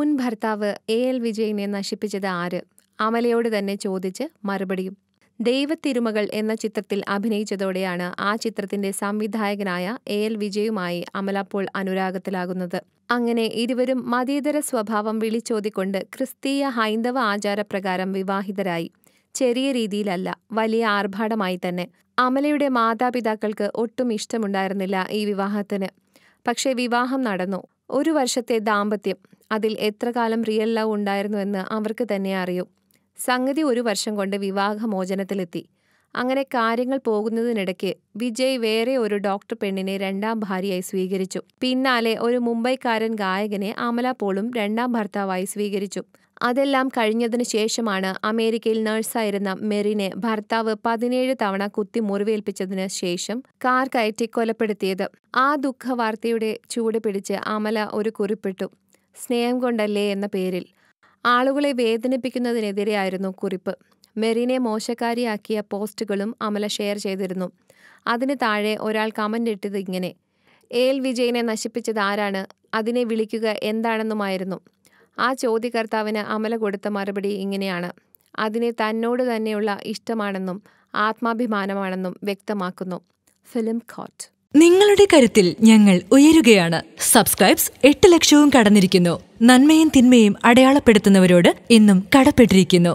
മുൻ ഭർത്താവ് A L വിജയനെ നശിപ്പിച്ചത് ആര് അമലയോട് തന്നെ ചോദിച്ച് മറുപടിയും ദൈവത്തിരുമകൾ എന്ന ചിത്രത്തിൽ അഭിനയിച്ചതോടെയാണ് ആ ചിത്രത്തിന്റെ സംവിധായകനായ എ എൽ വിജയുമായി അമലപ്പോൾ അനുരാഗത്തിലാകുന്നത് അങ്ങനെ ഇരുവരും മതേതര സ്വഭാവം വിളിച്ചോതിക്കൊണ്ട് ക്രിസ്തീയ ഹൈന്ദവ ആചാരപ്രകാരം വിവാഹിതരായി ചെറിയ രീതിയിലല്ല വലിയ ആർഭാടമായി തന്നെ അമലയുടെ മാതാപിതാക്കൾക്ക് ഒട്ടും ഇഷ്ടമുണ്ടായിരുന്നില്ല ഈ വിവാഹത്തിന് പക്ഷേ വിവാഹം നടന്നു ഒരു വർഷത്തെ ദാമ്പത്യം അതിൽ എത്ര കാലം റിയൽ ലവ് ഉണ്ടായിരുന്നുവെന്ന് അവർക്ക് തന്നെ അറിയൂ സംഗതി ഒരു വർഷം കൊണ്ട് വിവാഹമോചനത്തിലെത്തി അങ്ങനെ കാര്യങ്ങൾ പോകുന്നതിനിടയ്ക്ക് വിജയ് വേറെ ഒരു ഡോക്ടർ പെണ്ണിനെ രണ്ടാം ഭാര്യയായി സ്വീകരിച്ചു പിന്നാലെ ഒരു മുംബൈക്കാരൻ ഗായകനെ അമല പോളും രണ്ടാം ഭർത്താവായി സ്വീകരിച്ചു അതെല്ലാം കഴിഞ്ഞതിനു ശേഷമാണ് അമേരിക്കയിൽ നഴ്സായിരുന്ന മെറിനെ ഭർത്താവ് പതിനേഴ് തവണ കുത്തി മുറിവേൽപ്പിച്ചതിന് ശേഷം കാർ കയറ്റി കൊലപ്പെടുത്തിയത് ആ വാർത്തയുടെ ചൂട് പിടിച്ച് അമല ഒരു കുറിപ്പിട്ടു സ്നേഹം കൊണ്ടല്ലേ എന്ന പേരിൽ ആളുകളെ വേദനിപ്പിക്കുന്നതിനെതിരെയായിരുന്നു കുറിപ്പ് മെറിനെ മോശക്കാരിയാക്കിയ പോസ്റ്റുകളും അമല ഷെയർ ചെയ്തിരുന്നു അതിന് താഴെ ഒരാൾ കമൻ്റ് ഇട്ടത് ഇങ്ങനെ എൽ വിജയനെ നശിപ്പിച്ചത് ആരാണ് അതിനെ വിളിക്കുക എന്താണെന്നുമായിരുന്നു ആ ചോദ്യകർത്താവിന് അമല കൊടുത്ത മറുപടി ഇങ്ങനെയാണ് അതിനെ തന്നോട് തന്നെയുള്ള ഇഷ്ടമാണെന്നും ആത്മാഭിമാനമാണെന്നും വ്യക്തമാക്കുന്നു ഫിലിം കോട്ട് നിങ്ങളുടെ കരുത്തിൽ ഞങ്ങൾ ഉയരുകയാണ് സബ്സ്ക്രൈബ്സ് എട്ട് ലക്ഷവും കടന്നിരിക്കുന്നു നന്മയും തിന്മയും അടയാളപ്പെടുത്തുന്നവരോട് ഇന്നും കടപ്പെട്ടിരിക്കുന്നു